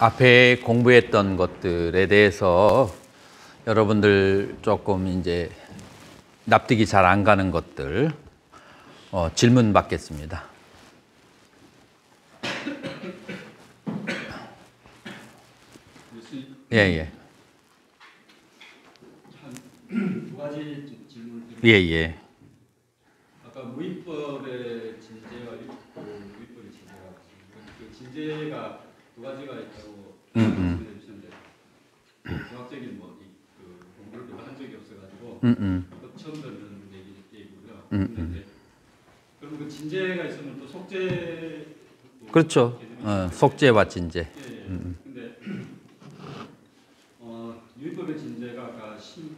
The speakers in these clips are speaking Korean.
앞에 공부했던 것들에 대해서 여러분들 조금 이제 납득이 잘 안 가는 것들 어, 질문 받겠습니다. 예, 예. 두 가지 질문을 드립니다. 예, 예. 아까 무의법의 진제와 유법의 그 진제가 그 진제가 음, 음. 그 처음 듣는 얘기고요. 음, 음. 그럼 그 진제가 있으면 또 속제 뭐 그렇죠. 어, 속죄와 진제. 예, 예. 음, 근데 어, 유법의 진제가 아까 심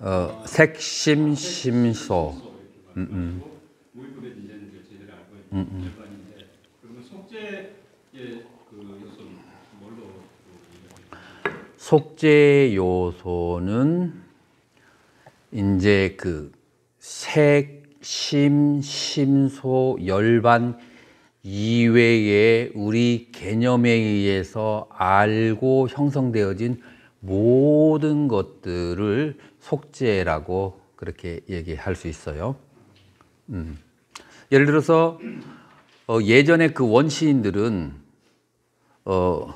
어, 어, 색심 아, 심소. 무의법의 진제는 저희들 알고 있는 절반인데 그러면 속죄의 그 요소는 뭘로 속죄 요소는 이제 그 색, 심, 심소, 열반 이외에 우리 개념에 의해서 알고 형성되어진 모든 것들을 속죄라고 그렇게 얘기할 수 있어요. 음. 예를 들어서 어, 예전에 그 원시인들은 어,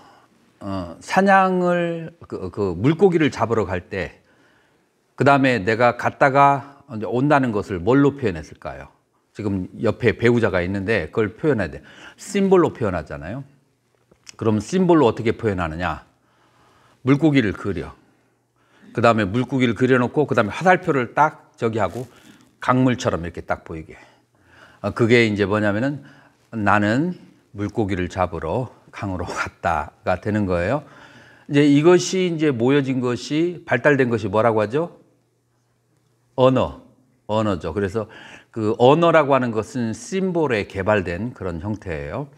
어, 사냥을 그, 그 물고기를 잡으러 갈때 그 다음에 내가 갔다가 온다는 것을 뭘로 표현했을까요? 지금 옆에 배우자가 있는데 그걸 표현해야 돼. 심볼로 표현하잖아요. 그럼 심볼로 어떻게 표현하느냐? 물고기를 그려. 그 다음에 물고기를 그려놓고 그 다음에 화살표를 딱 저기 하고 강물처럼 이렇게 딱 보이게. 어, 그게 이제 뭐냐면은 나는 물고기를 잡으러 강으로 갔다가 되는 거예요. 이제 이것이 이제 모여진 것이 발달된 것이 뭐라고 하죠? 언어, 언어죠. 그래서 그 언어라고 하는 것은 심볼에 개발된 그런 형태예요.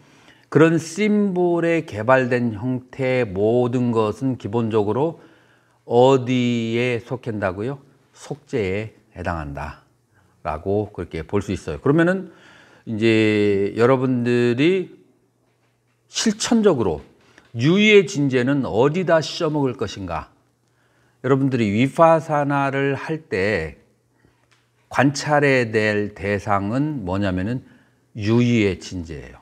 그런 심볼에 개발된 형태의 모든 것은 기본적으로 어디에 속한다고요? 속죄에 해당한다. 라고 그렇게 볼 수 있어요. 그러면은 이제 여러분들이 실천적으로 유의의 진제는 어디다 씌어먹을 것인가? 여러분들이 위파사나를 할때 관찰해야 될 대상은 뭐냐면은 유의의 진재예요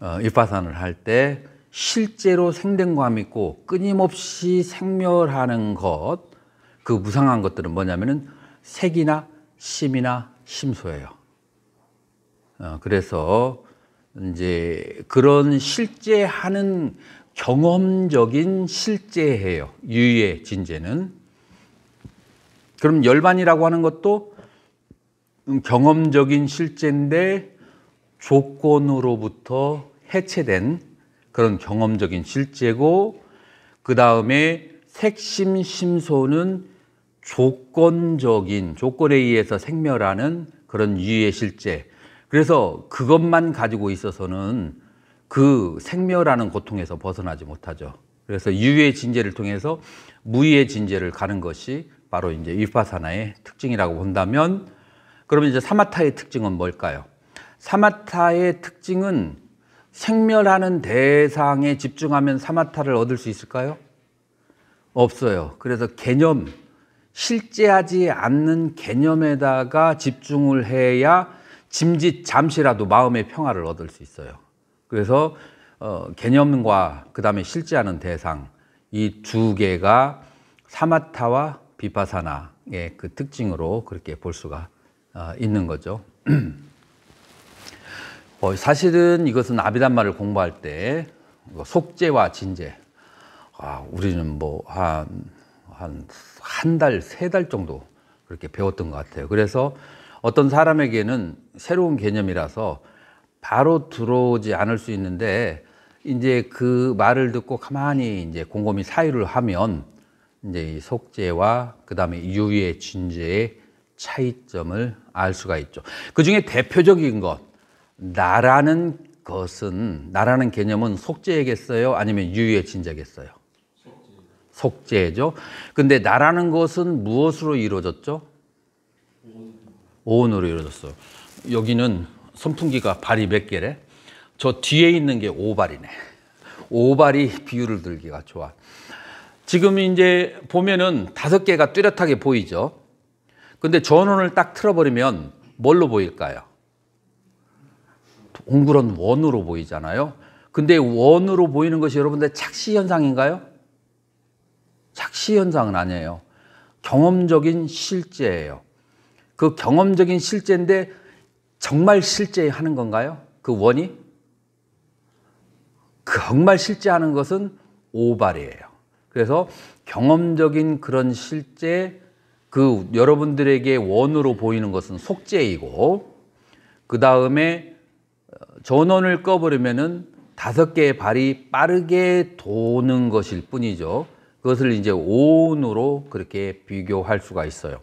어, 일파산을 할 때 실제로 생동감 있고 끊임없이 생멸하는 것, 그 무상한 것들은 뭐냐면은 색이나 심이나 심소예요. 어, 그래서 이제 그런 실제하는 경험적인 실제예요. 유의 진제는 그럼 열반이라고 하는 것도 경험적인 실제인데 조건으로부터 해체된 그런 경험적인 실제고 그 다음에 색심심소는 조건적인 조건에 의해서 생멸하는 그런 유의 실제. 그래서 그것만 가지고 있어서는 그 생멸하는 고통에서 벗어나지 못하죠. 그래서 유의 진제를 통해서 무의의 진제를 가는 것이 바로 이제 위파사나의 특징이라고 본다면 그러면 이제 사마타의 특징은 뭘까요? 사마타의 특징은 생멸하는 대상에 집중하면 사마타를 얻을 수 있을까요? 없어요. 그래서 개념, 실제하지 않는 개념에다가 집중을 해야 짐짓 잠시라도 마음의 평화를 얻을 수 있어요. 그래서 어, 개념과 그 다음에 실제하는 대상 이 두 개가 사마타와 비파사나의 그 특징으로 그렇게 볼 수가 어, 있는 거죠. 어, 사실은 이것은 아비담마를 공부할 때 속죄와 진제. 아, 우리는 뭐 한 한 한 달, 세 달 정도 그렇게 배웠던 것 같아요. 그래서 어떤 사람에게는 새로운 개념이라서 바로 들어오지 않을 수 있는데 이제 그 말을 듣고 가만히 이제 곰곰이 사유를 하면 이제 속죄와 그다음에 유의 의 진죄의 차이점을 알 수가 있죠. 그 중에 대표적인 것 나라는 것은 나라는 개념은 속죄겠어요, 아니면 유의 진죄겠어요? 속죄죠. 근데 나라는 것은 무엇으로 이루어졌죠? 오온으로 이루어졌어. 여기는 선풍기가 발이 몇 개래? 저 뒤에 있는 게 오발이네. 오발이 비율을 들기가 좋아. 지금 이제 보면은 다섯 개가 뚜렷하게 보이죠. 근데 전원을 딱 틀어버리면 뭘로 보일까요? 동그란 원으로 보이잖아요. 근데 원으로 보이는 것이 여러분들 착시 현상인가요? 착시 현상은 아니에요. 경험적인 실제예요. 그 경험적인 실제인데 정말 실제 하는 건가요? 그 원이? 정말 실제 하는 것은 오발이에요. 그래서 경험적인 그런 실제 그 여러분들에게 원으로 보이는 것은 속죄이고 그 다음에 어, 전원을 꺼버리면은 다섯 개의 발이 빠르게 도는 것일 뿐이죠. 그것을 이제 온으로 그렇게 비교할 수가 있어요.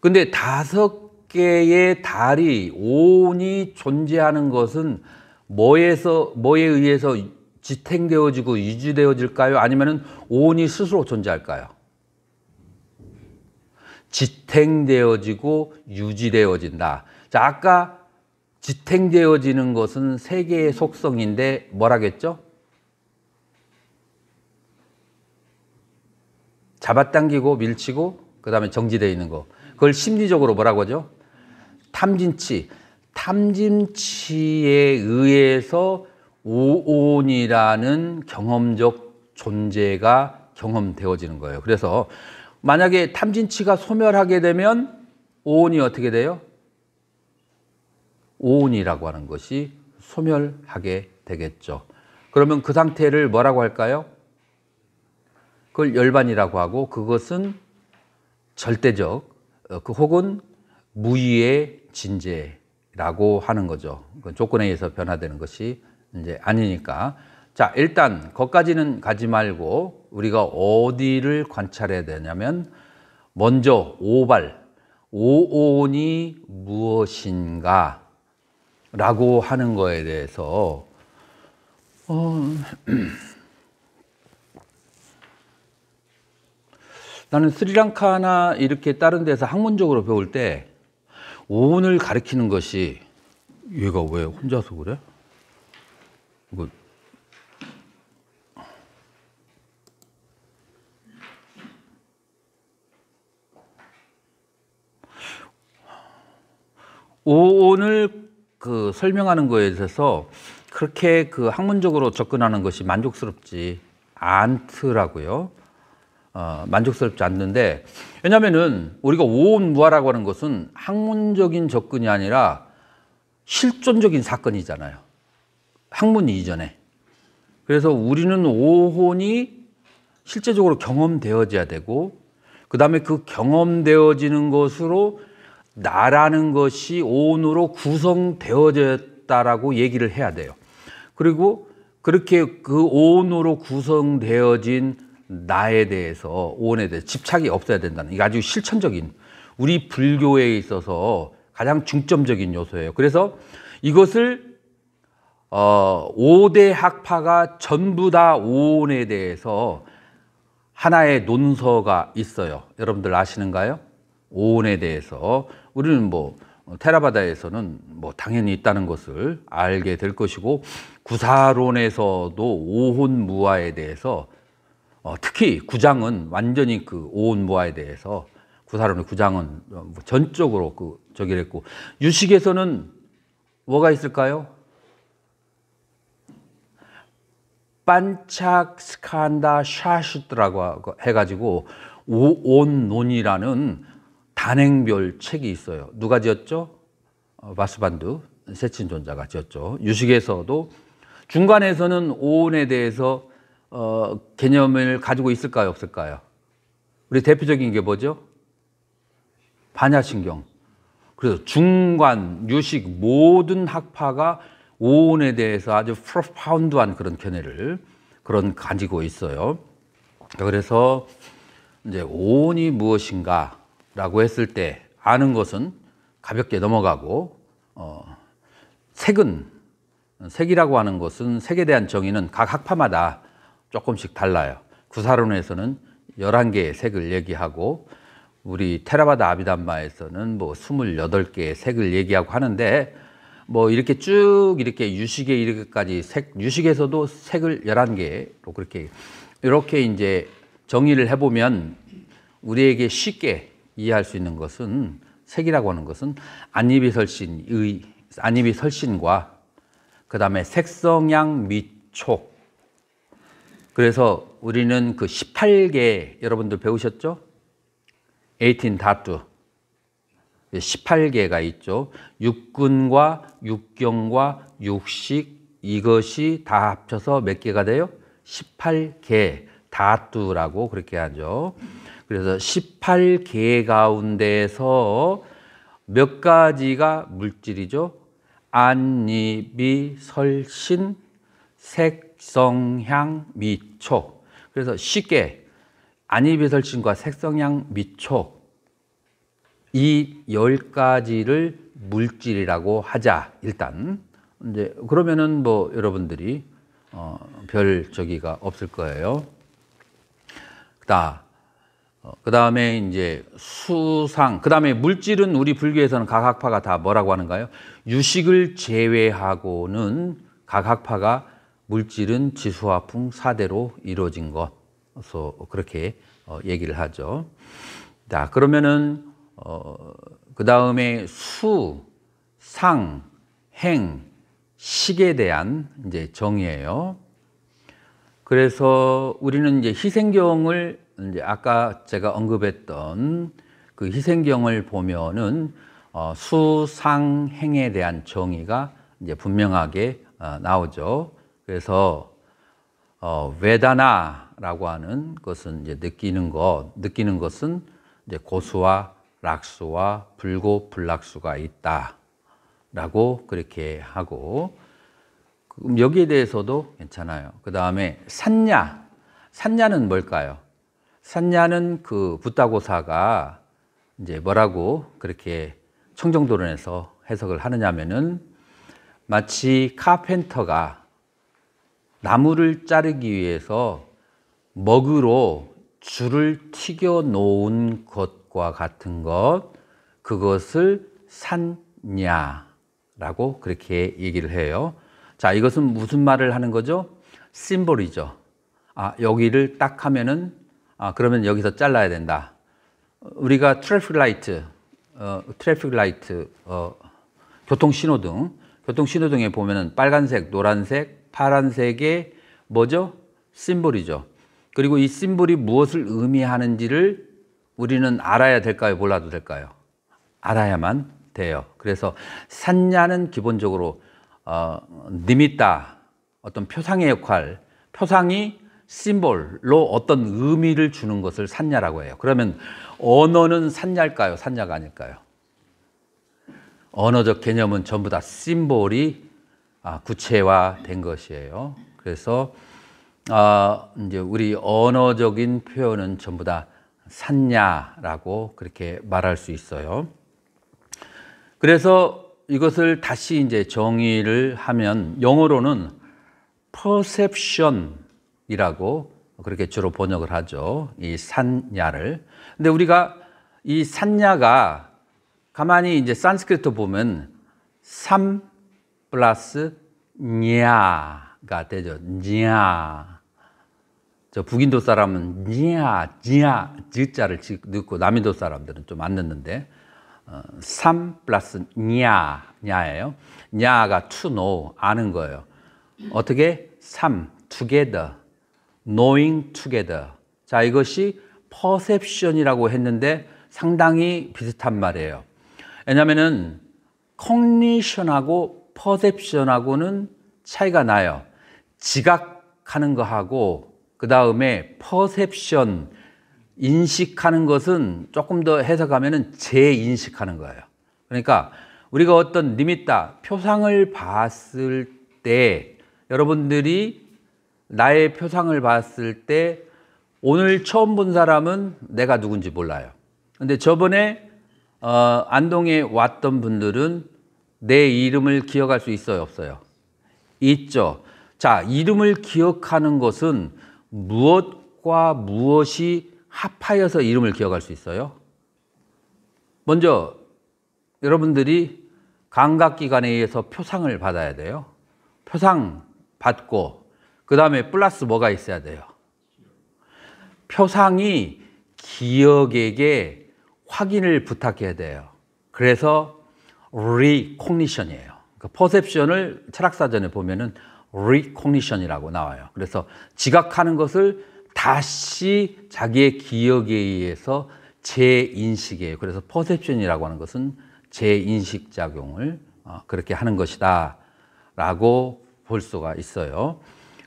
근데 다섯 개의 달이 온이 존재하는 것은 뭐에서 뭐에 의해서 지탱되어지고 유지되어질까요? 아니면은 온이 스스로 존재할까요? 지탱되어지고 유지되어진다. 자, 아까 지탱되어지는 것은 세 개의 속성인데 뭐라겠죠? 잡아당기고 밀치고 그다음에 정지되어 있는 거. 그걸 심리적으로 뭐라고 하죠? 탐진치. 탐진치에 의해서 오온이라는 경험적 존재가 경험되어지는 거예요. 그래서 만약에 탐진치가 소멸하게 되면 오온이 어떻게 돼요? 오온이라고 하는 것이 소멸하게 되겠죠. 그러면 그 상태를 뭐라고 할까요? 그걸 열반이라고 하고 그것은 절대적 어, 그 혹은 무의의 진재라고 하는 거죠. 조건에 의해서 변화되는 것이 이제 아니니까. 자, 일단 거기까지는 가지 말고 우리가 어디를 관찰해야 되냐면 먼저 오발, 오온이 무엇인가 라고 하는 거에 대해서 어, 나는 스리랑카나 이렇게 다른 데서 학문적으로 배울 때 오온을 가리키는 것이 얘가 왜 혼자서 그래? 이거 오늘 그 설명하는 거에 대해서 그렇게 그 학문적으로 접근하는 것이 만족스럽지 않더라고요. 어, 만족스럽지 않는데 왜냐하면은 우리가 오온무화라고 하는 것은 학문적인 접근이 아니라 실존적인 사건이잖아요. 학문 이전에. 그래서 우리는 오혼이 실제적으로 경험되어져야 되고 그 다음에 그 경험되어지는 것으로 나라는 것이 온으로 구성되어졌다라고 얘기를 해야 돼요. 그리고 그렇게 그오으로 구성되어진 나에 대해서 오에 대해 집착이 없어야 된다는 이게 아주 실천적인 우리 불교에 있어서 가장 중점적인 요소예요. 그래서 이것을 어, 5대 학파가 전부 다 오온에 대해서 하나의 논서가 있어요. 여러분들 아시는가요? 오온에 대해서 우리는 뭐 어, 테라바다에서는 뭐 당연히 있다는 것을 알게 될 것이고 구사론에서도 오온무화에 대해서 어, 특히 구장은 완전히 그오온무화에 대해서 구사론의 구장은 어, 뭐 전적으로 그 저기를 했고 유식에서는 뭐가 있을까요? 반짝 스칸다 샤슈트라고 해가지고 오온논이라는 단행별 책이 있어요. 누가 지었죠? 어, 바스반두 세친존자가 지었죠. 유식에서도 중간에서는 오온에 대해서 어, 개념을 가지고 있을까요? 없을까요? 우리 대표적인 게 뭐죠? 반야신경. 그래서 중간, 유식 모든 학파가 오온에 대해서 아주 프로파운드한 그런 견해를 그런 가지고 있어요. 그래서 이제 오온이 무엇인가라고 했을 때 아는 것은 가볍게 넘어가고 어, 색은 색이라고 하는 것은 색에 대한 정의는 각 학파마다 조금씩 달라요. 구사론에서는 11개의 색을 얘기하고 우리 테라바다 아비담마에서는 뭐 28개의 색을 얘기하고 하는데 뭐 이렇게 쭉 이렇게 유식에 이르기까지 색, 유식에서도 색을 11개로 그렇게 이렇게 이제 정의를 해보면 우리에게 쉽게 이해할 수 있는 것은 색이라고 하는 것은 안입이 설신의 안입이 설신과 그 다음에 색성향 미촉 그래서 우리는 그 18개 여러분들 배우셨죠? 18 다투 18개가 있죠. 육근과 육경과 육식 이것이 다 합쳐서 몇 개가 돼요? 18개 다뚜라고 그렇게 하죠. 그래서 18개 가운데서몇 가지가 물질이죠? 안이비 설신 색성향 미촉. 그래서 쉽게 안이비 설신과 색성향 미촉 이열 가지를 물질이라고 하자 일단 이제 그러면은 뭐 여러분들이 어, 별 저기가 없을 거예요. 다 어, 그다음에 이제 수상 그다음에 물질은 우리 불교에서는 각 학파가 다 뭐라고 하는가요? 유식을 제외하고는 각 학파가 물질은 지수화풍 사대로 이루어진 것 그래서 그렇게 어, 얘기를 하죠. 자 그러면은 어, 그 다음에 수, 상, 행, 식에 대한 이제 정의예요. 그래서 우리는 이제 희생경을 이제 아까 제가 언급했던 그 희생경을 보면은 어, 수상행에 대한 정의가 이제 분명하게 어, 나오죠. 그래서 어, 외다나라고 하는 것은 이제 느끼는 것, 느끼는 것은 이제 고수와 락수와 불고 불락수가 있다라고 그렇게 하고 음, 여기에 대해서도 괜찮아요. 그 다음에 산냐 산냐는 뭘까요? 산냐는 그 붓다고사가 이제 뭐라고 그렇게 청정도론에서 해석을 하느냐면은 마치 카펜터가 나무를 자르기 위해서 먹으로 줄을 튀겨 놓은 것 것과 같은 것 그것을 샀냐라고 그렇게 얘기를 해요. 자, 이것은 무슨 말을 하는 거죠? 심볼이죠. 아, 여기를 딱 하면은 아, 그러면 여기서 잘라야 된다. 우리가 트래픽 라이트, 어, 트래픽 라이트, 어, 교통 신호등, 교통 신호등에 보면은 빨간색, 노란색, 파란색의 뭐죠? 심볼이죠. 그리고 이 심볼이 무엇을 의미하는지를 우리는 알아야 될까요? 몰라도 될까요? 알아야만 돼요. 그래서 산냐는 기본적으로 어, 니미타 어떤 표상의 역할, 표상이 심볼로 어떤 의미를 주는 것을 산냐라고 해요. 그러면 언어는 산냐일까요? 산냐가 아닐까요? 언어적 개념은 전부 다 심볼이 아, 구체화된 것이에요. 그래서 아, 이제 우리 언어적인 표현은 전부 다 샀냐라고 그렇게 말할 수 있어요. 그래서 이것을 다시 이제 정의를 하면 영어로는 perception이라고 그렇게 주로 번역을 하죠. 이 산야를. 근데 우리가 이 산야가 가만히 이제 산스크리트 보면 삼 플러스 냐가 되죠. 냐. 저 북인도 사람은 니아, 니아, 지자를 넣고 남인도 사람들은 좀 안 넣는데 어, 3 플러스 니아, 니아예요. 니아가 to know, 아는 거예요. 어떻게? 3, together, knowing together. 자, 이것이 perception이라고 했는데 상당히 비슷한 말이에요. 왜냐면은 cognition하고 perception하고는 차이가 나요. 지각하는 거하고 그 다음에 퍼셉션, 인식하는 것은 조금 더 해석하면 재인식하는 거예요. 그러니까 우리가 어떤 리미타, 표상을 봤을 때 여러분들이 나의 표상을 봤을 때 오늘 처음 본 사람은 내가 누군지 몰라요. 근데 저번에 어, 안동에 왔던 분들은 내 이름을 기억할 수 있어요, 없어요? 있죠. 자, 이름을 기억하는 것은 무엇과 무엇이 합하여서 이름을 기억할 수 있어요? 먼저 여러분들이 감각기관에 의해서 표상을 받아야 돼요. 표상 받고 그 다음에 플러스 뭐가 있어야 돼요? 표상이 기억에게 확인을 부탁해야 돼요. 그래서 리코니션이에요. 그 퍼셉션을 철학사전에 보면은 recognition이라고 나와요. 그래서 지각하는 것을 다시 자기의 기억에 의해서 재인식이에요. 그래서 perception이라고 하는 것은 재인식 작용을 어, 그렇게 하는 것이다라고 볼 수가 있어요.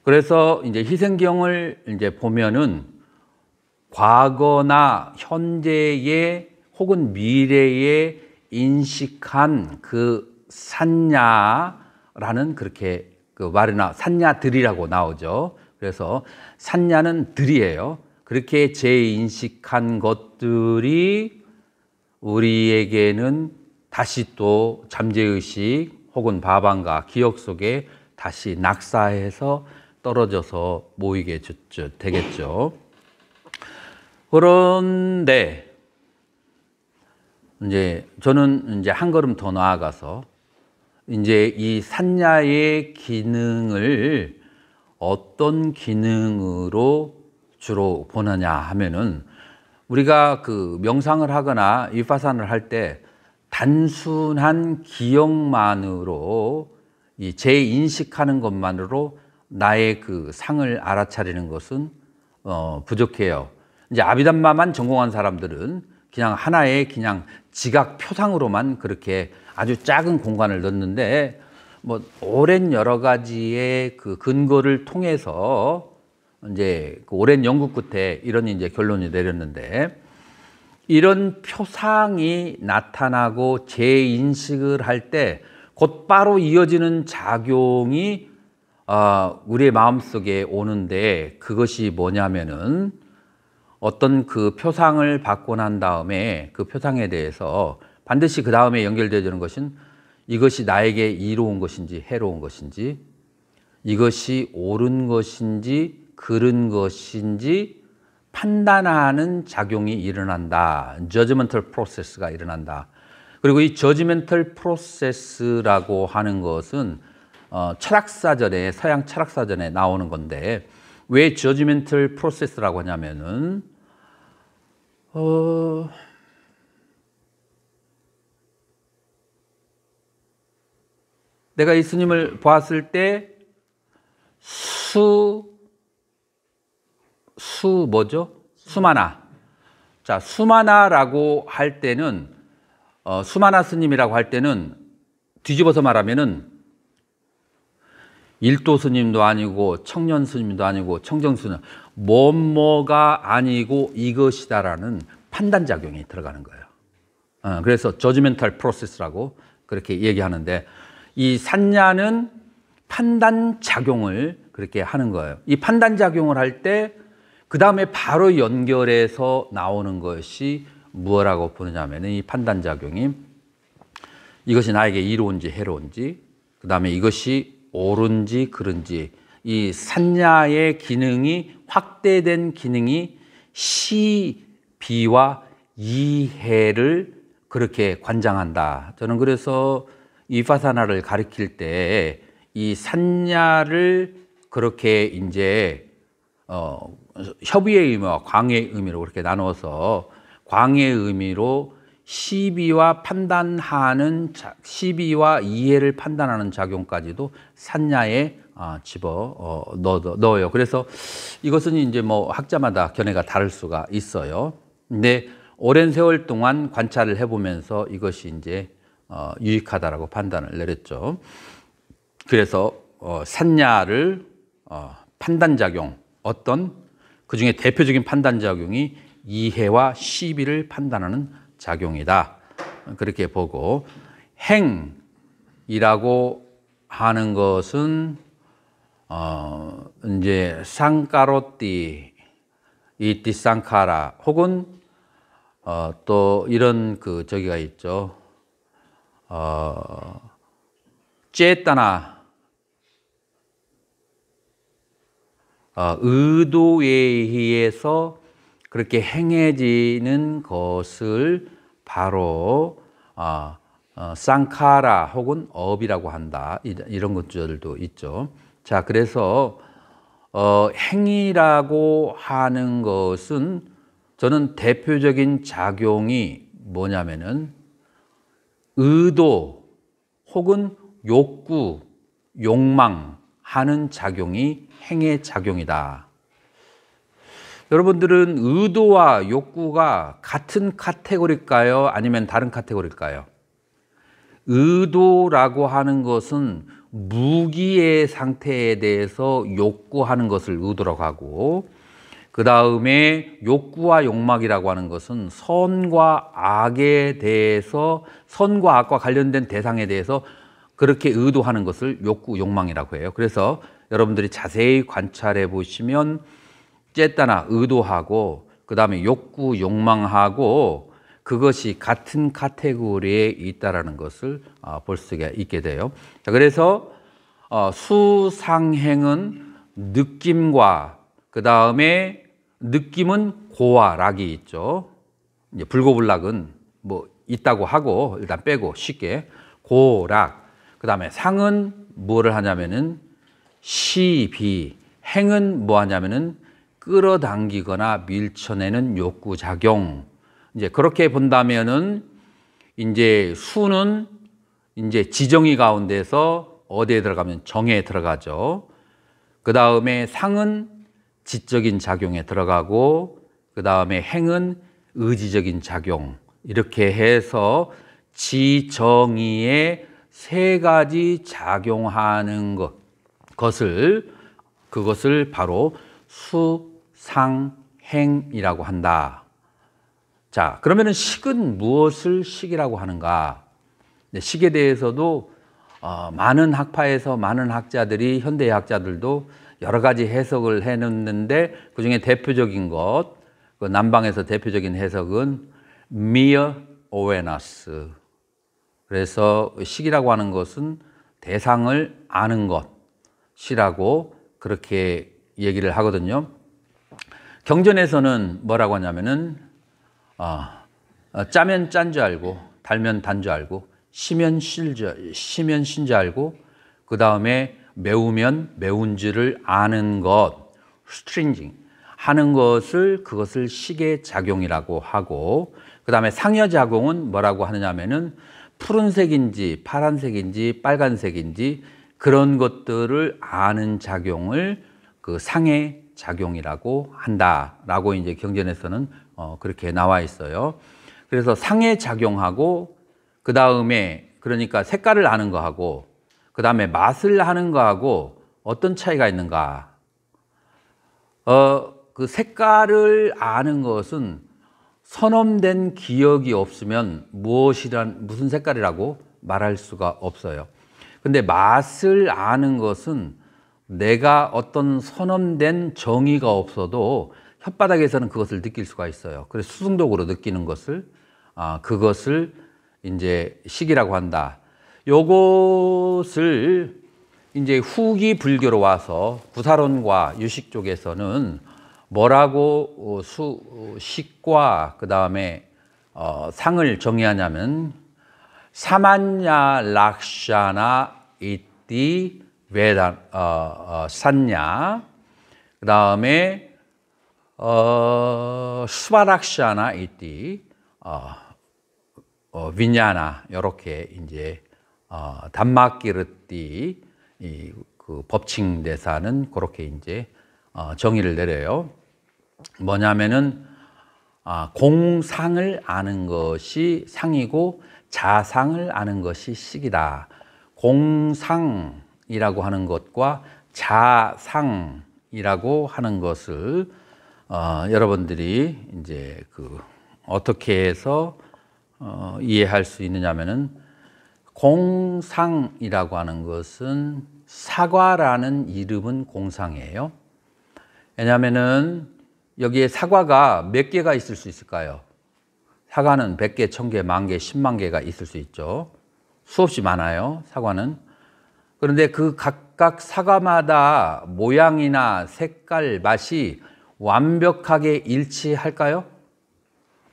그래서 이제 희생경을 이제 보면은 과거나 현재의 혹은 미래에 인식한 그 산냐라는 그렇게 그 말이 나산냐들이라고 나오죠. 그래서 산냐는 들이에요. 그렇게 재인식한 것들이 우리에게는 다시 또 잠재의식 혹은 바방과 기억 속에 다시 낙사해서 떨어져서 모이게 되겠죠. 그런데 이제 저는 이제 한 걸음 더 나아가서 이제 이 산야의 기능을 어떤 기능으로 주로 보느냐 하면은 우리가 그 명상을 하거나 위파산을 할 때 단순한 기억만으로 이 재인식하는 것만으로 나의 그 상을 알아차리는 것은 어 부족해요. 이제 아비담마만 전공한 사람들은 그냥 하나의 그냥 지각 표상으로만 그렇게 아주 작은 공간을 넣는데 었뭐 오랜 여러 가지의 그 근거를 통해서 이제 그 오랜 연구 끝에 이런 이제 결론이 내렸는데 이런 표상이 나타나고 재인식을 할 때 곧바로 이어지는 작용이 어, 우리의 마음속에 오는데 그것이 뭐냐면은 어떤 그 표상을 받고 난 다음에 그 표상에 대해서 반드시 그 다음에 연결되어지는 것은 이것이 나에게 이로운 것인지 해로운 것인지 이것이 옳은 것인지 그른 것인지 판단하는 작용이 일어난다. 저지먼털 프로세스가 일어난다. 그리고 이 저지멘털 프로세스라고 하는 것은 어, 철학사전에 서양 철학사전에 나오는 건데 왜 저지멘털 프로세스라고 하냐면은 어 내가 예수님을 보았을 때 수, 수 뭐죠? 수마나. 자, 수마나라고 할 때는, 어, 수마나 스님이라고 할 때는 뒤집어서 말하면은 일도 스님도 아니고 청년 스님도 아니고 청정 스님, 뭐뭐가 아니고 이것이다라는 판단작용이 들어가는 거예요. 어, 그래서 저지멘탈 프로세스라고 그렇게 얘기하는데 이 산냐는 판단 작용을 그렇게 하는 거예요. 이 판단 작용을 할 때 그 다음에 바로 연결해서 나오는 것이 무엇라고 보느냐면이 판단 작용이 이것이 나에게 이로운지 해로운지 그 다음에 이것이 옳은지 그른지 이 산야의 기능이 확대된 기능이 시, 비와 이해를 그렇게 관장한다. 저는 그래서 이파사나를 가리킬 때 이 산야를 그렇게 이제 어, 협의의 의미와 광의 의미로 그렇게 나누어서 광의 의미로 시비와 판단하는 자, 시비와 이해를 판단하는 작용까지도 산야에 아, 집어 어, 넣어, 넣어요. 그래서 이것은 이제 뭐 학자마다 견해가 다를 수가 있어요. 근데 오랜 세월 동안 관찰을 해보면서 이것이 이제 어, 유익하다라고 판단을 내렸죠. 그래서 샀냐를 어, 어, 판단작용 어떤 그 중에 대표적인 판단작용이 이해와 시비를 판단하는 작용이다. 그렇게 보고 행이라고 하는 것은 어 이제 상카로띠 이띠상카라 혹은 어또 이런 그 저기가 있죠. 어, 쨌다나 어, 의도에 의해서 그렇게 행해지는 것을 바로 어, 어, 쌍카라 혹은 업이라고 한다 이런 것들도 있죠. 자 그래서 어, 행위라고 하는 것은 저는 대표적인 작용이 뭐냐면은 의도 혹은 욕구, 욕망 하는 작용이 행의 작용이다. 여러분들은 의도와 욕구가 같은 카테고리일까요? 아니면 다른 카테고리일까요? 의도라고 하는 것은 무기의 상태에 대해서 욕구하는 것을 의도라고 하고 그 다음에 욕구와 욕망이라고 하는 것은 선과 악에 대해서 선과 악과 관련된 대상에 대해서 그렇게 의도하는 것을 욕구 욕망이라고 해요. 그래서 여러분들이 자세히 관찰해 보시면 쨌따나 의도하고 그 다음에 욕구 욕망하고 그것이 같은 카테고리에 있다라는 것을 아, 볼 수가 있게 돼요. 그래서 어, 수상행은 느낌과 그 다음에 느낌은 고와락이 있죠. 이제 불고불락은 뭐 있다고 하고 일단 빼고 쉽게 고락. 그 다음에 상은 뭐를 하냐면은 시비. 행은 뭐 하냐면은 끌어당기거나 밀쳐내는 욕구 작용. 이제 그렇게 본다면은 이제 수는 이제 지정이 가운데서 어디에 들어가면 정에 들어가죠. 그 다음에 상은 지적인 작용에 들어가고 그 다음에 행은 의지적인 작용 이렇게 해서 지정의에 세 가지 작용하는 것 것을 그것을 바로 수상행이라고 한다. 자, 그러면은 식은 무엇을 식이라고 하는가? 네, 식에 대해서도 어, 많은 학파에서 많은 학자들이 현대 학자들도 여러 가지 해석을 해놓는데 그중에 대표적인 것, 그 남방에서 대표적인 해석은 mere awareness. 그래서 식이라고 하는 것은 대상을 아는 것이라고 그렇게 얘기를 하거든요. 경전에서는 뭐라고 하냐면은 어, 어 짜면 짠 줄 알고 달면 단 줄 알고 시면 실줄 시면 신줄 알고 그 다음에 매우면 매운 줄을 아는 것, 스트링징 하는 것을 그것을 식의 작용이라고 하고 그다음에 상여 작용은 뭐라고 하느냐면은 푸른색인지 파란색인지 빨간색인지 그런 것들을 아는 작용을 그 상해 작용이라고 한다라고 이제 경전에서는 어 그렇게 나와 있어요. 그래서 상해 작용하고 그 다음에 그러니까 색깔을 아는 거하고 그 다음에 맛을 하는 거하고 어떤 차이가 있는가? 어, 그 색깔을 아는 것은 선험된 기억이 없으면 무엇이란, 무슨 색깔이라고 말할 수가 없어요. 근데 맛을 아는 것은 내가 어떤 선험된 정의가 없어도 혓바닥에서는 그것을 느낄 수가 있어요. 그래서 수중독으로 느끼는 것을, 아, 그것을 이제 식이라고 한다. 요것을 이제 후기 불교로 와서 구사론과 유식 쪽에서는 뭐라고 어, 수, 어, 식과 그 다음에 어, 상을 정의하냐면 사만야 락샤나 이띠 외단 어, 어, 산냐 그 다음에 어, 수바락샤나 이띠 어, 어, 냐나 이렇게 이제 어, 단막기르띠 그 법칙 대사는 그렇게 이제 어, 정의를 내려요. 뭐냐면은 아, 공상을 아는 것이 상이고 자상을 아는 것이 식이다. 공상이라고 하는 것과 자상이라고 하는 것을 어, 여러분들이 이제 그 어떻게 해서 어, 이해할 수 있느냐면은 공상이라고 하는 것은 사과라는 이름은 공상이에요. 왜냐하면 여기에 사과가 몇 개가 있을 수 있을까요? 사과는 100개, 1000개, 1 0개 10만 개가 있을 수 있죠. 수없이 많아요, 사과는. 그런데 그 각각 사과마다 모양이나 색깔, 맛이 완벽하게 일치할까요?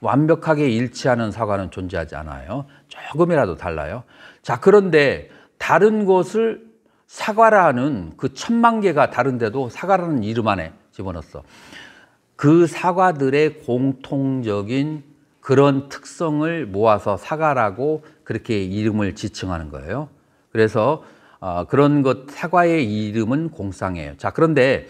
완벽하게 일치하는 사과는 존재하지 않아요. 조금이라도 달라요. 자, 그런데 다른 것을 사과라는 그 천만 개가 다른데도 사과라는 이름 안에 집어넣었어. 그 사과들의 공통적인 그런 특성을 모아서 사과라고 그렇게 이름을 지칭하는 거예요. 그래서 어, 그런 것 사과의 이름은 공상이에요. 자, 그런데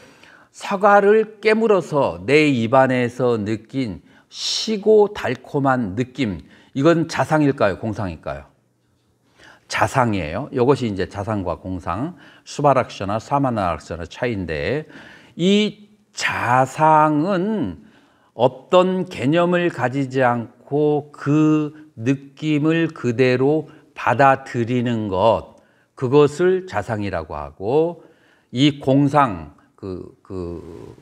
사과를 깨물어서 내 입안에서 느낀 시고 달콤한 느낌, 이건 자상일까요? 공상일까요? 자상이에요. 이것이 이제 자상과 공상, 수바락셔나 사마나락셔 차이인데 이 자상은 어떤 개념을 가지지 않고 그 느낌을 그대로 받아들이는 것 그것을 자상이라고 하고 이 공상 그, 그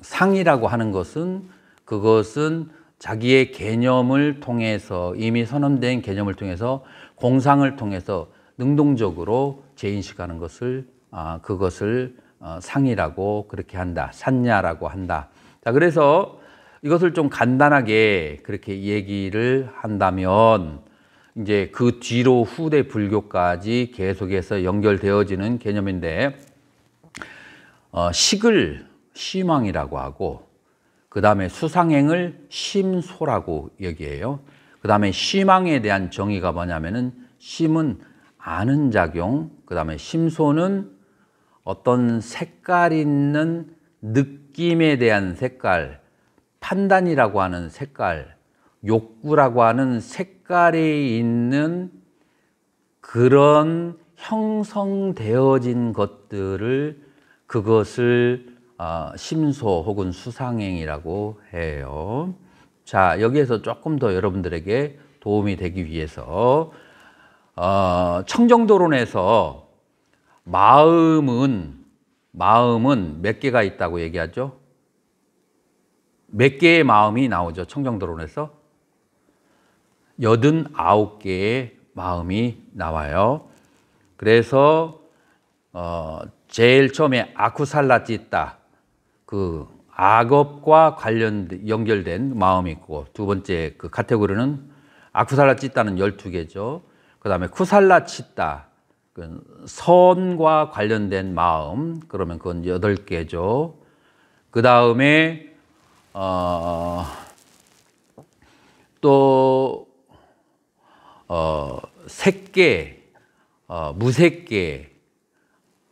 상이라고 하는 것은 그것은 자기의 개념을 통해서 이미 선언된 개념을 통해서 공상을 통해서 능동적으로 재인식하는 것을 아, 그것을 어, 상이라고 그렇게 한다. 산냐라고 한다. 자, 그래서 이것을 좀 간단하게 그렇게 얘기를 한다면 이제 그 뒤로 후대 불교까지 계속해서 연결되어지는 개념인데 어, 식을 시망이라고 하고 그 다음에 수상행을 심소라고 여기해요그 다음에 심망에 대한 정의가 뭐냐면은 심은 아는 작용, 그 다음에 심소는 어떤 색깔 있는 느낌에 대한 색깔, 판단이라고 하는 색깔, 욕구라고 하는 색깔이 있는 그런 형성되어진 것들을 그것을 아, 심소 혹은 수상행이라고 해요. 자, 여기에서 조금 더 여러분들에게 도움이 되기 위해서 어, 청정도론에서 마음은 마음은 몇 개가 있다고 얘기하죠? 몇 개의 마음이 나오죠? 청정도론에서 여든 아홉 개의 마음이 나와요. 그래서 어, 제일 처음에 아쿠살라찌 다그 악업과 관련 연결된 마음이 있고 두 번째 그 카테고리는 아쿠살라 찢다는 12개죠. 그다음에 쿠살라 찢다. 그 선과 관련된 마음 그러면 그건 8개죠. 그다음에 어, 또 어, 색계, 어, 무색계,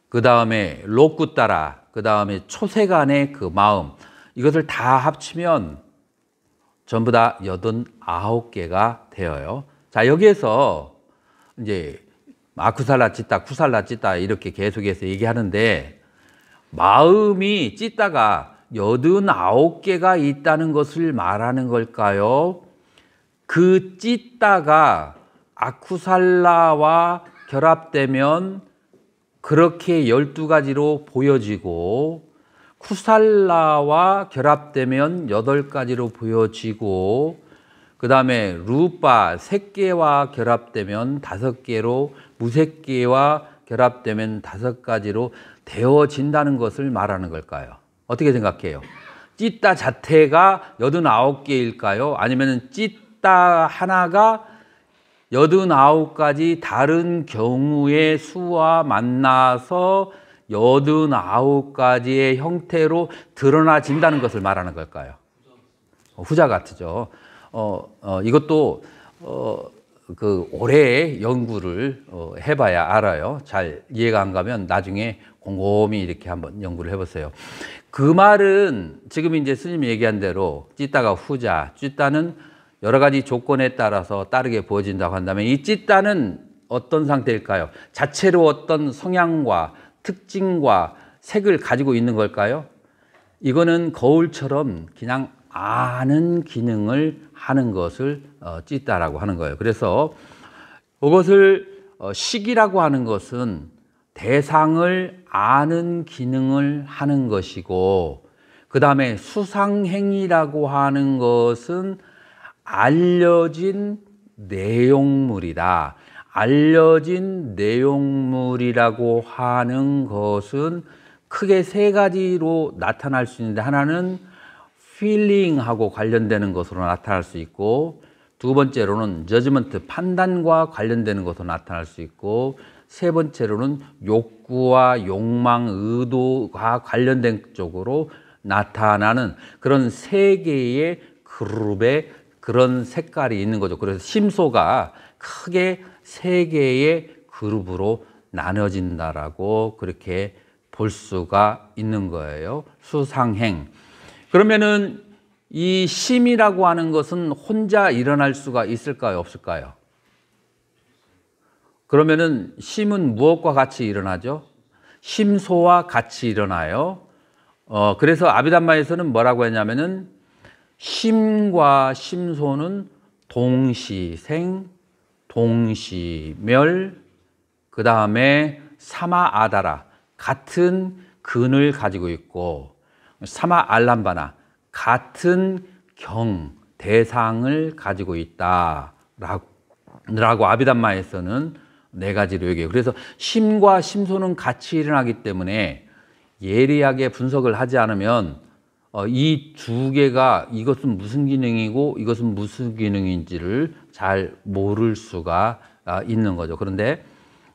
그 다음에 로쿠따라, 그 다음에 초세간의 그 마음 이것을 다 합치면 전부 다 89개가 되어요. 자, 여기에서 이제 아쿠살라 찌따, 쿠살라 찌따 이렇게 계속해서 얘기하는데 마음이 찌따가 89개가 있다는 것을 말하는 걸까요? 그 찌따가 아쿠살라와 결합되면 그렇게 12가지로 보여지고 쿠살라와 결합되면 8가지로 보여지고 그 다음에 루빠 3개와 결합되면 5개로 무색개와 결합되면 5가지로 되어진다는 것을 말하는 걸까요? 어떻게 생각해요? 찢다 자태가 89개일까요? 아니면 찢다 하나가 89가지 다른 경우의 수와 만나서 89가지의 형태로 드러나진다는 것을 말하는 걸까요? 어, 후자 같죠. 어, 어, 이것도 어, 그 오래 연구를 어, 해봐야 알아요. 잘 이해가 안 가면 나중에 곰곰이 이렇게 한번 연구를 해보세요. 그 말은 지금 이제 스님이 얘기한 대로 찌따가 후자, 찌따는 여러 가지 조건에 따라서 따르게 보여진다고 한다면 이찢다는 어떤 상태일까요? 자체로 어떤 성향과 특징과 색을 가지고 있는 걸까요? 이거는 거울처럼 그냥 아는 기능을 하는 것을 찌따라고 어, 하는 거예요. 그래서 그것을 어, 식이라고 하는 것은 대상을 아는 기능을 하는 것이고 그 다음에 수상행위라고 하는 것은 알려진 내용물이다. 알려진 내용물이라고 하는 것은 크게 세 가지로 나타날 수 있는데 하나는 feeling하고 관련되는 것으로 나타날 수 있고 두 번째로는 저지먼트 판단과 관련되는 것으로 나타날 수 있고 세 번째로는 욕구와 욕망, 의도가 관련된 쪽으로 나타나는 그런 세 개의 그룹의 그런 색깔이 있는 거죠. 그래서 심소가 크게 세 개의 그룹으로 나눠진다라고 그렇게 볼 수가 있는 거예요. 수상행. 그러면은 이 심이라고 하는 것은 혼자 일어날 수가 있을까요? 없을까요? 그러면은 심은 무엇과 같이 일어나죠? 심소와 같이 일어나요. 어, 그래서 아비담마에서는 뭐라고 했냐면은 심과 심소는 동시생, 동시멸, 그 다음에 사마아다라 같은 근을 가지고 있고 사마알람바나 같은 경, 대상을 가지고 있다 라고 아비담마에서는 네 가지로 얘기해요. 그래서 심과 심소는 같이 일어나기 때문에 예리하게 분석을 하지 않으면 어, 이 두 개가 이것은 무슨 기능이고 이것은 무슨 기능인지를 잘 모를 수가 아, 있는 거죠. 그런데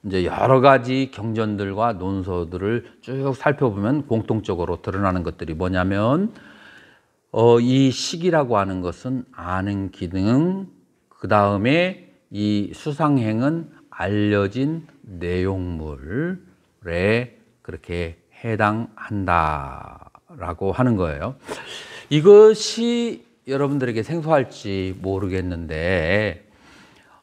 이제 여러 가지 경전들과 논서들을 쭉 살펴보면 공통적으로 드러나는 것들이 뭐냐면 어, 이 식이라고 하는 것은 아는 기능, 그 다음에 이 수상행은 알려진 내용물에 그렇게 해당한다. 라고 하는 거예요. 이것이 여러분들에게 생소할지 모르겠는데,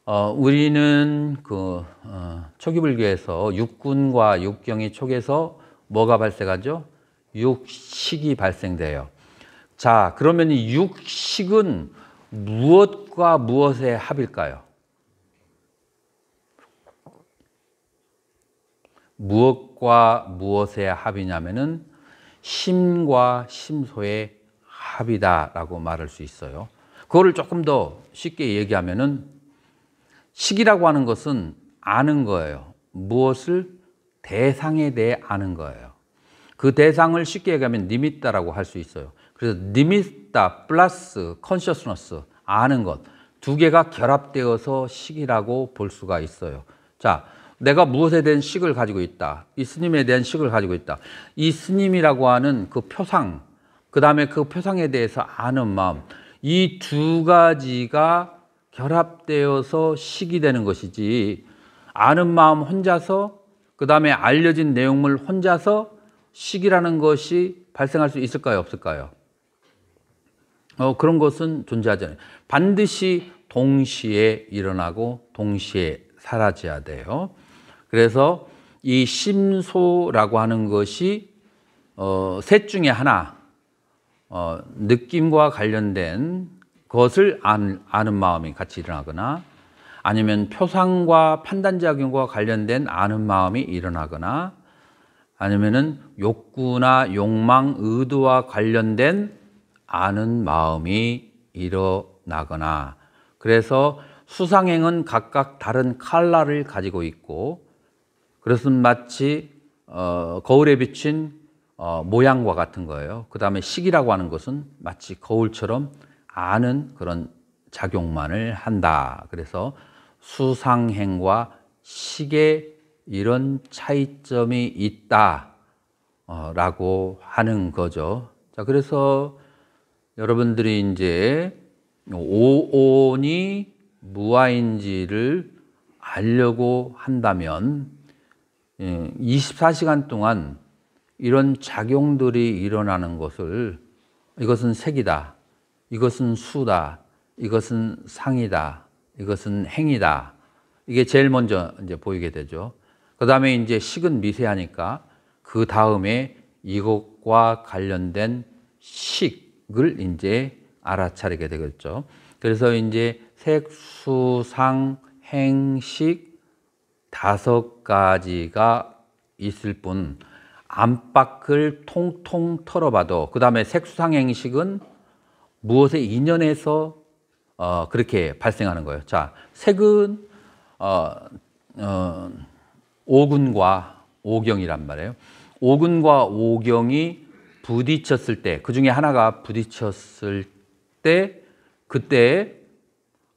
어, 우리는 그, 어, 초기불교에서 육군과 육경이 촉에서 뭐가 발생하죠? 육식이 발생돼요. 자, 그러면 이 육식은 무엇과 무엇의 합일까요? 무엇과 무엇의 합이냐면은 심과 심소의 합이다라고 말할 수 있어요. 그거를 조금 더 쉽게 얘기하면은 식이라고 하는 것은 아는 거예요. 무엇을 대상에 대해 아는 거예요. 그 대상을 쉽게 얘기하면 니미따라고 할 수 있어요. 그래서 니미따 플러스 컨셔스너스 아는 것 두 개가 결합되어서 식이라고 볼 수가 있어요. 자, 내가 무엇에 대한 식을 가지고 있다. 이 스님에 대한 식을 가지고 있다. 이 스님이라고 하는 그 표상, 그 다음에 그 표상에 대해서 아는 마음, 이 두 가지가 결합되어서 식이 되는 것이지, 아는 마음 혼자서, 그 다음에 알려진 내용물 혼자서 식이라는 것이 발생할 수 있을까요? 없을까요? 어, 그런 것은 존재하지 않아요. 반드시 동시에 일어나고 동시에 사라져야 돼요. 그래서 이 심소라고 하는 것이 어, 셋 중에 하나 어, 느낌과 관련된 것을 아는, 아는 마음이 같이 일어나거나 아니면 표상과 판단작용과 관련된 아는 마음이 일어나거나 아니면은 욕구나 욕망, 의도와 관련된 아는 마음이 일어나거나 그래서 수상행은 각각 다른 칼라를 가지고 있고 그것은 마치 어, 거울에 비친 어, 모양과 같은 거예요. 그 다음에 식이라고 하는 것은 마치 거울처럼 아는 그런 작용만을 한다. 그래서 수상행과 식의 이런 차이점이 있다라고 어, 하는 거죠. 자, 그래서 여러분들이 이제 오온이 무아인지를 알려고 한다면 24시간 예, 동안 이런 작용들이 일어나는 것을 이것은 색이다. 이것은 수다. 이것은 상이다. 이것은 행이다. 이게 제일 먼저 이제 보이게 되죠. 그 다음에 이제 식은 미세하니까 그 다음에 이것과 관련된 식을 이제 알아차리게 되겠죠. 그래서 이제 색, 수, 상, 행, 식, 다섯 가지가 있을 뿐 안팎을 통통 털어봐도 그 다음에 색수상행식은 무엇의 인연에서 어, 그렇게 발생하는 거예요. 자, 색은 어, 어, 오군과 오경이란 말이에요. 오군과 오경이 부딪혔을 때, 그 중에 하나가 부딪혔을 때, 그때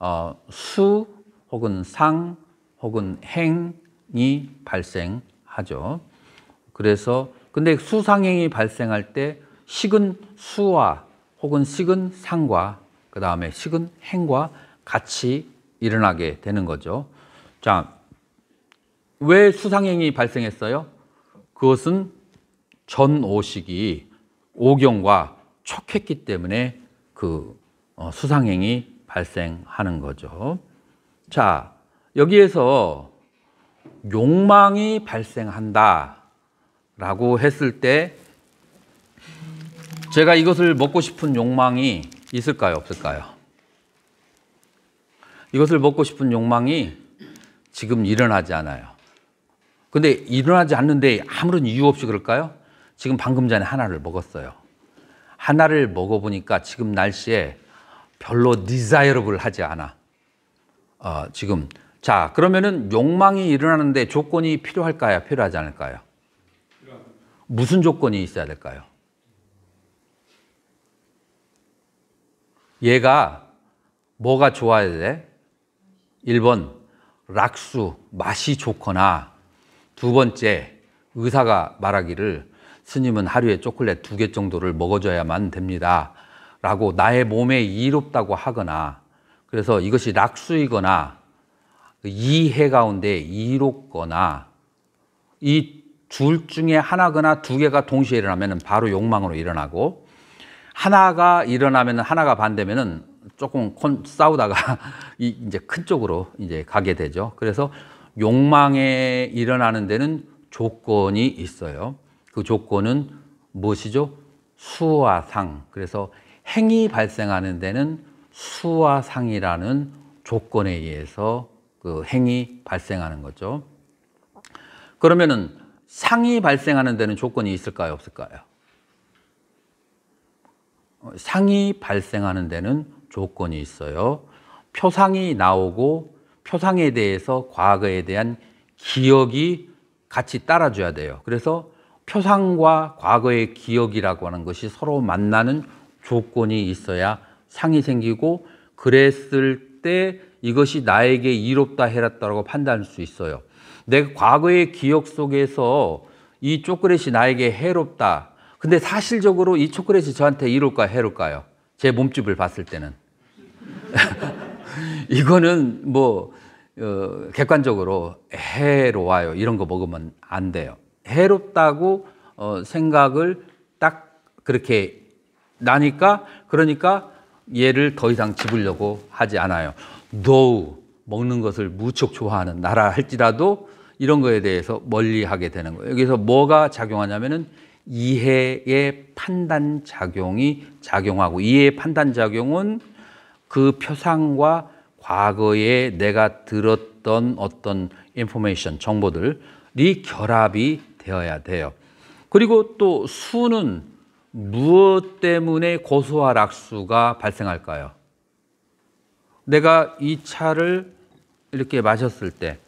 어, 수 혹은 상 혹은 행이 발생하죠. 그래서 근데 수상행이 발생할 때 식은 수와 혹은 식은 상과 그 다음에 식은 행과 같이 일어나게 되는 거죠. 자, 왜 수상행이 발생했어요? 그것은 전오식이 오경과 촉했기 때문에 그 어, 수상행이 발생하는 거죠. 자, 여기에서 욕망이 발생한다 라고 했을 때 제가 이것을 먹고 싶은 욕망이 있을까요? 없을까요? 이것을 먹고 싶은 욕망이 지금 일어나지 않아요. 근데 일어나지 않는데 아무런 이유 없이 그럴까요? 지금 방금 전에 하나를 먹었어요. 하나를 먹어보니까 지금 날씨에 별로 디자이러블 하지 않아. 어, 지금 자, 그러면은 욕망이 일어나는데 조건이 필요할까요? 필요하지 않을까요? 무슨 조건이 있어야 될까요? 얘가 뭐가 좋아야 돼? 1번 락수, 맛이 좋거나 두 번째 의사가 말하기를 스님은 하루에 초콜릿 두 개 정도를 먹어줘야만 됩니다. 라고 나의 몸에 이롭다고 하거나 그래서 이것이 락수이거나 그 이해 가운데 이롭거나 이 둘 중에 하나거나 두 개가 동시에 일어나면 바로 욕망으로 일어나고 하나가 일어나면 하나가 반대면은 조금 싸우다가 이제 큰 쪽으로 이제 가게 되죠. 그래서 욕망에 일어나는 데는 조건이 있어요. 그 조건은 무엇이죠? 수화 상. 그래서 행이 발생하는 데는 수화 상이라는 조건에 의해서 그 행이 발생하는 거죠. 그러면은 상이 발생하는 데는 조건이 있을까요, 없을까요? 어, 상이 발생하는 데는 조건이 있어요. 표상이 나오고 표상에 대해서 과거에 대한 기억이 같이 따라줘야 돼요. 그래서 표상과 과거의 기억이라고 하는 것이 서로 만나는 조건이 있어야 상이 생기고 그랬을 때 이것이 나에게 이롭다 해롭다라고 판단할 수 있어요. 내 과거의 기억 속에서 이 초콜릿이 나에게 해롭다. 근데 사실적으로 이 초콜릿이 저한테 이롭까 해롭까요? 제 몸집을 봤을 때는. 이거는 뭐 어, 객관적으로 해로와요. 이런 거 먹으면 안 돼요. 해롭다고 어, 생각을 딱 그렇게 나니까 그러니까 얘를 더 이상 집으려고 하지 않아요. 노우 먹는 것을 무척 좋아하는 나라 할지라도 이런 거에 대해서 멀리하게 되는 거예요. 여기서 뭐가 작용하냐면은 이해의 판단 작용이 작용하고 이해의 판단 작용은 그 표상과 과거에 내가 들었던 어떤 인포메이션 정보들이 결합이 되어야 돼요. 그리고 또 수는 무엇 때문에 고소할 악수가 발생할까요? 내가 이 차를 이렇게 마셨을 때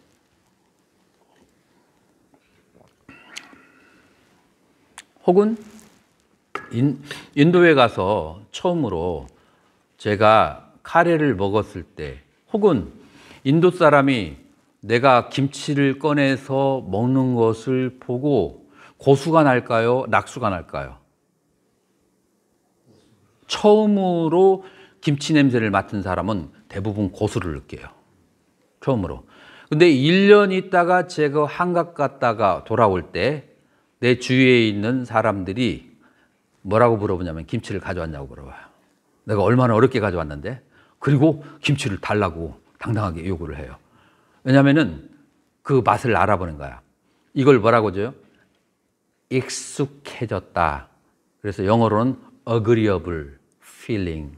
혹은 인, 인도에 가서 처음으로 제가 카레를 먹었을 때 혹은 인도 사람이 내가 김치를 꺼내서 먹는 것을 보고 고수가 날까요? 낙수가 날까요? 처음으로 김치 냄새를 맡은 사람은 대부분 고수를 느껴요. 처음으로. 근데 1년 있다가 제가 한갑 갔다가 돌아올 때 내 주위에 있는 사람들이 뭐라고 물어보냐면 김치를 가져왔냐고 물어봐요. 내가 얼마나 어렵게 가져왔는데 그리고 김치를 달라고 당당하게 요구를 해요. 왜냐면은 그 맛을 알아보는 거야. 이걸 뭐라고 줘요? 익숙해졌다. 그래서 영어로는 agreeable feeling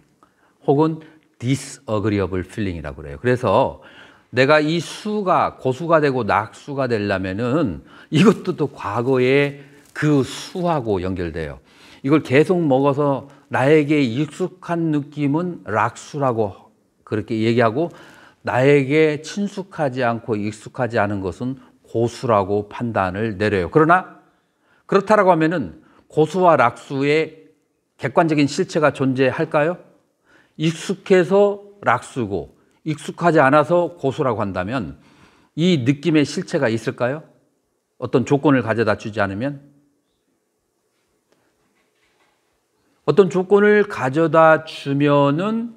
혹은 disagreeable feeling이라고 그래요. 그래서 내가 이 수가 고수가 되고 낙수가 되려면은 이것도 또 과거의 그 수하고 연결돼요. 이걸 계속 먹어서 나에게 익숙한 느낌은 락수라고 그렇게 얘기하고 나에게 친숙하지 않고 익숙하지 않은 것은 고수라고 판단을 내려요. 그러나 그렇다라고 하면은 고수와 락수의 객관적인 실체가 존재할까요? 익숙해서 락수고 익숙하지 않아서 고수라고 한다면 이 느낌의 실체가 있을까요? 어떤 조건을 가져다 주지 않으면? 어떤 조건을 가져다 주면은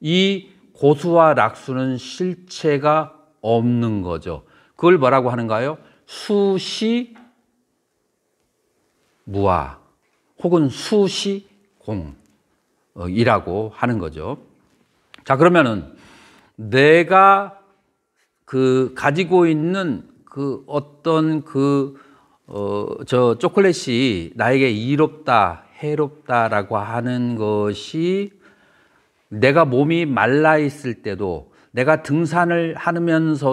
이 고수와 락수는 실체가 없는 거죠. 그걸 뭐라고 하는가요? 수시 무아 혹은 수시 공. 이라고 어, 하는 거죠. 자, 그러면은 내가 그 가지고 있는 그 어떤 그, 어, 저 초콜릿이 나에게 이롭다, 해롭다라고 하는 것이 내가 몸이 말라 있을 때도 내가 등산을 하면서도